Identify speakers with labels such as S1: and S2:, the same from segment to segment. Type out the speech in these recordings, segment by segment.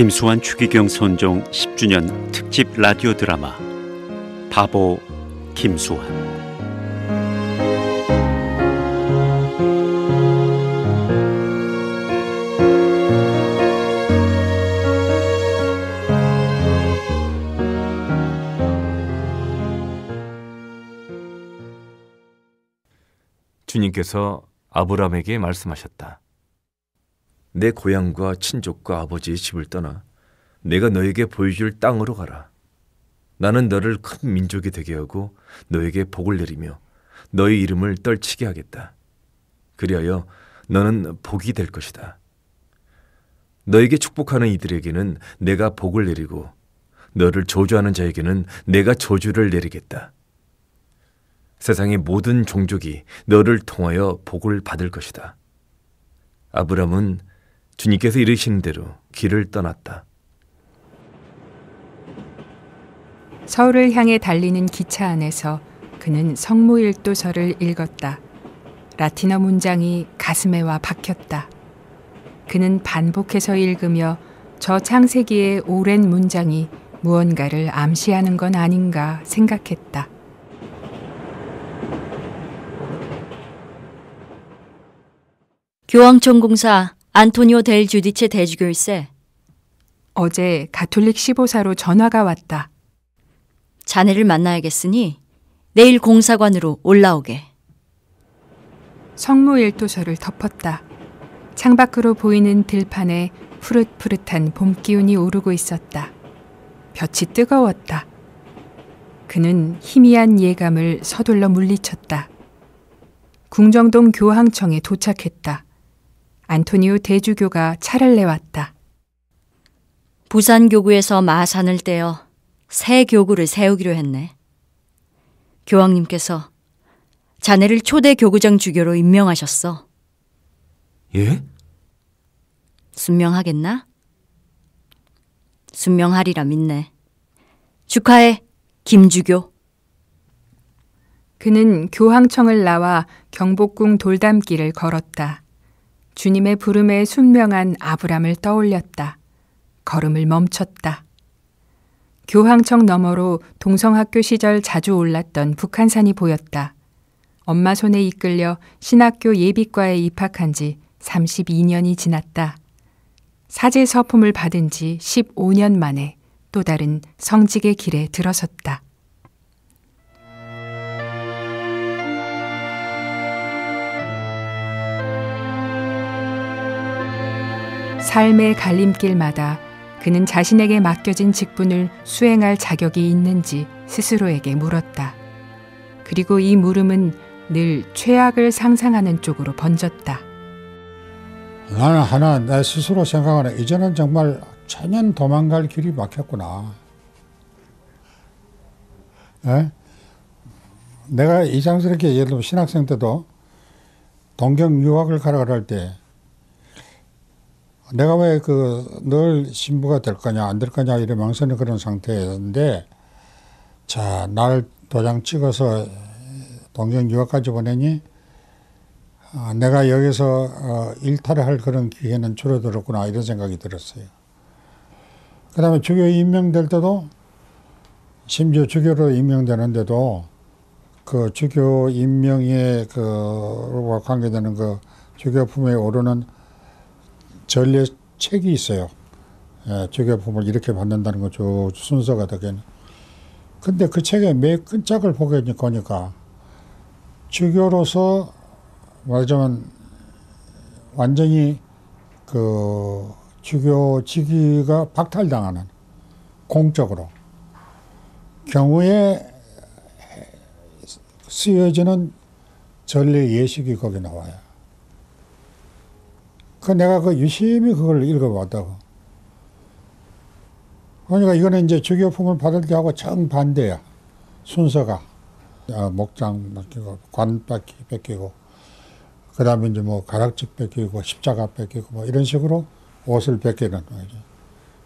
S1: 김수환 추기경 선종 10주년 특집 라디오 드라마 바보 김수환
S2: 주님께서 아브라함에게 말씀하셨다. 내 고향과 친족과 아버지의 집을 떠나 내가 너에게 보여줄 땅으로 가라. 나는 너를 큰 민족이 되게 하고 너에게 복을 내리며 너의 이름을 떨치게 하겠다. 그리하여 너는 복이 될 것이다. 너에게 축복하는 이들에게는 내가 복을 내리고 너를 저주하는 자에게는 내가 저주를 내리겠다. 세상의 모든 종족이 너를 통하여 복을 받을 것이다. 아브라함은 주님께서 이르신 대로 길을 떠났다. 서울을 향해 달리는 기차 안에서 그는 성모일도서를 읽었다. 라틴어 문장이 가슴에 와 박혔다. 그는 반복해서 읽으며 저 창세기의 오랜 문장이 무언가를 암시하는 건 아닌가 생각했다. 교황청 공사 안토니오 델 주디체 대주교일세. 어제 가톨릭 15사로 전화가 왔다. 자네를 만나야겠으니 내일 공사관으로 올라오게. 성모 일도서를 덮었다. 창밖으로 보이는 들판에 푸릇푸릇한 봄 기운이 오르고 있었다. 볕이 뜨거웠다. 그는 희미한 예감을 서둘러 물리쳤다. 궁정동 교황청에 도착했다. 안토니오 대주교가 차를 내왔다. 부산 교구에서 마산을 떼어 새 교구를 세우기로 했네. 교황님께서 자네를 초대 교구장 주교로 임명하셨어. 예? 순명하겠나? 순명하리라 믿네. 축하해, 김주교. 그는 교황청을 나와 경복궁 돌담길을 걸었다. 주님의 부름에 순명한 아브람을 떠올렸다. 걸음을 멈췄다. 교황청 너머로 동성학교 시절 자주 올랐던 북한산이 보였다. 엄마 손에 이끌려 신학교 예비과에 입학한 지 32년이 지났다. 사제 서품을 받은 지 15년 만에 또 다른 성직의 길에 들어섰다. 삶의 갈림길마다 그는 자신에게 맡겨진 직분을 수행할 자격이 있는지 스스로에게 물었다. 그리고 이 물음은 늘 최악을 상상하는 쪽으로
S3: 번졌다. 나는 하나 내 스스로 생각하는 이제는 정말 천연 도망갈 길이 막혔구나. 에? 내가 이상스럽게 예를 들어 신학생 때도 동경 유학을 가라 그럴 때 내가 왜 그 늘 신부가 될 거냐 안 될 거냐 이런 망설이는 그런 상태였는데 자날 도장 찍어서 동경 유학까지 보내니 아, 내가 여기서 어, 일탈을 할 그런 기회는 줄어들었구나 이런 생각이 들었어요. 그 다음에 주교 임명될 때도 심지어 주교로 임명되는데도 그 주교 임명에 그와 관계되는 그 주교 품에 오르는 전례 책이 있어요. 예, 조교품을 이렇게 받는다는 거죠. 순서가 되겠네. 근데 그 책에 매 끈짝을 보게 되니까 주교로서 말하자면 완전히 그 주교 직위가 박탈당하는 공적으로 경우에 쓰여지는 전례 예식이 거기 나와요. 그 내가 그 유심히 그걸 읽어봤다고. 그러니까 이거는 이제 주교품을 받을 때하고 정반대야. 순서가. 아, 목장 뺏기고, 관 뺏기고, 그 다음에 이제 뭐 가락지 뺏기고, 십자가 뺏기고, 뭐 이런 식으로 옷을 뺏기는 거죠.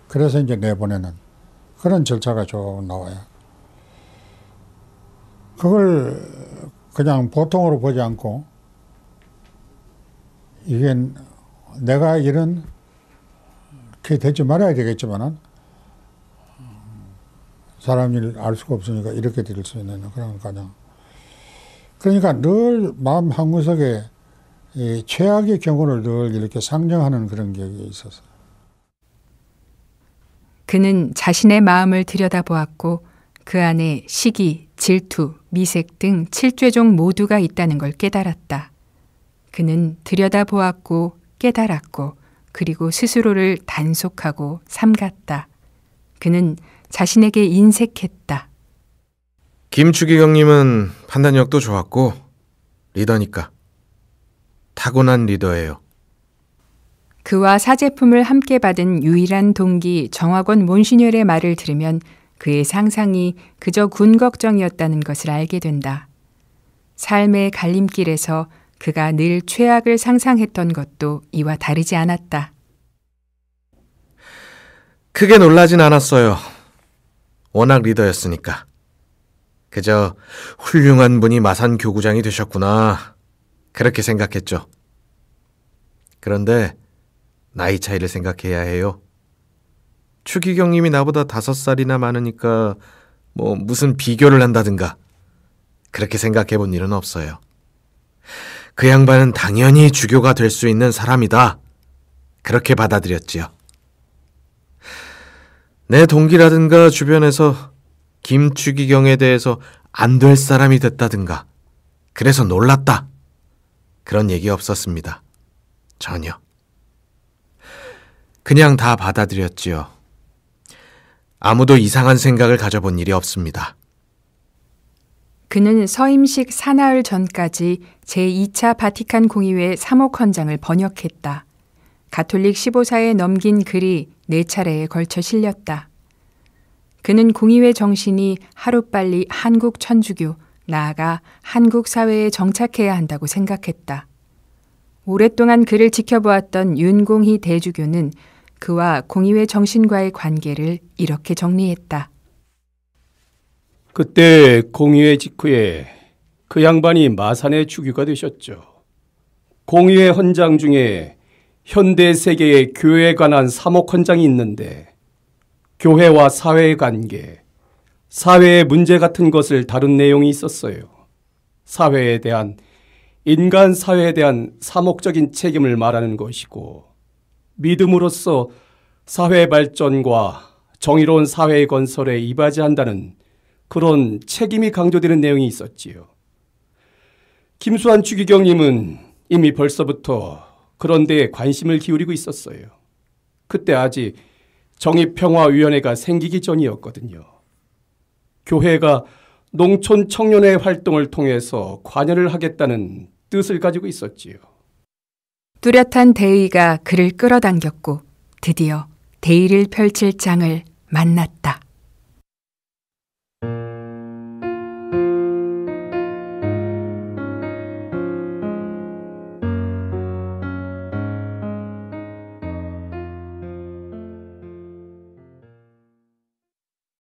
S3: 그래서 이제 내보내는 그런 절차가 좀 나와요. 그걸 그냥 보통으로 보지 않고, 이게 내가 이런 그렇게 되지 말아야 되겠지만은 사람을 알 수가 없으니까 이렇게 될수 있는 그런 거냐. 그러니까 늘 마음 한 구석에 최악의 경우를 늘 이렇게 상정하는 그런 게있어요
S2: 그는 자신의 마음을 들여다보았고 그 안에 시기, 질투, 미색 등 7죄종 모두가 있다는 걸 깨달았다. 그는 들여다보았고 깨달았고 그리고 스스로를 단속하고 삼갔다. 그는 자신에게 인색했다.
S1: 김추기 형님은 판단력도 좋았고 리더니까 타고난 리더예요.
S2: 그와 사제품을 함께 받은 유일한 동기 정학원 몬시녀의 말을 들으면 그의 상상이 그저 군 걱정이었다는 것을 알게 된다. 삶의 갈림길에서 그가 늘 최악을 상상했던 것도 이와 다르지 않았다.
S1: 크게 놀라진 않았어요. 워낙 리더였으니까. 그저 훌륭한 분이 마산 교구장이 되셨구나. 그렇게 생각했죠. 그런데 나이 차이를 생각해야 해요. 추기경님이 나보다 다섯 살이나 많으니까 뭐 무슨 비교를 한다든가 그렇게 생각해 본 일은 없어요. 그 양반은 당연히 주교가 될 수 있는 사람이다. 그렇게 받아들였지요. 내 동기라든가 주변에서 김추기경에 대해서 안 될 사람이 됐다든가, 그래서 놀랐다. 그런 얘기 없었습니다. 전혀. 그냥 다 받아들였지요. 아무도 이상한 생각을 가져본 일이 없습니다.
S2: 그는 서임식 사나흘 전까지 제2차 바티칸 공의회 3억 헌장을 번역했다. 가톨릭 15사에 넘긴 글이 네 차례에 걸쳐 실렸다. 그는 공의회 정신이 하루빨리 한국 천주교, 나아가 한국 사회에 정착해야 한다고 생각했다. 오랫동안 그를 지켜보았던 윤공희 대주교는 그와 공의회 정신과의 관계를 이렇게 정리했다.
S1: 그때 공의회 직후에 그 양반이 마산의 주교가 되셨죠. 공의회 헌장 중에 현대 세계의 교회에 관한 사목 헌장이 있는데 교회와 사회의 관계, 사회의 문제 같은 것을 다룬 내용이 있었어요. 사회에 대한 인간 사회에 대한 사목적인 책임을 말하는 것이고 믿음으로써 사회 발전과 정의로운 사회의 건설에 이바지한다는 그런 책임이 강조되는 내용이 있었지요. 김수환 추기경님은 이미 벌써부터 그런 데에 관심을 기울이고 있었어요. 그때 아직 정의평화위원회가 생기기 전이었거든요. 교회가 농촌 청년회 활동을 통해서 관여를 하겠다는 뜻을 가지고 있었지요.
S2: 뚜렷한 대의가 그를 끌어당겼고 드디어 대의를 펼칠 장을 만났다.